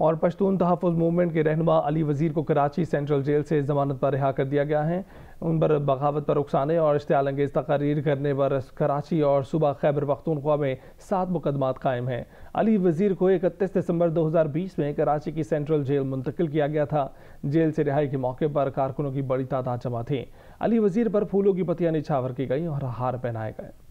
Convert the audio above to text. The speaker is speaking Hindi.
और पश्तून तहफ़ मूवमेंट के रहन अली वज़ीर को कराची सेंट्रल जेल से जमानत पर रिहा कर दिया गया है उन पर बगावत पर उकसाने और अंगेज तकारीर करने पर कराची और सुबह खैबर पख्तूनख्वा में सात मुकदमात कायम हैं अली वज़ीर को इकतीस दिसंबर 2020 में कराची की सेंट्रल जेल मुंतकिल किया गया था जेल से रिहाई के मौके पर कारकुनों की बड़ी तादाद जमा थी अली वज़ीर पर फूलों की पतियाँ निछावर की गई और हार पहनाए गए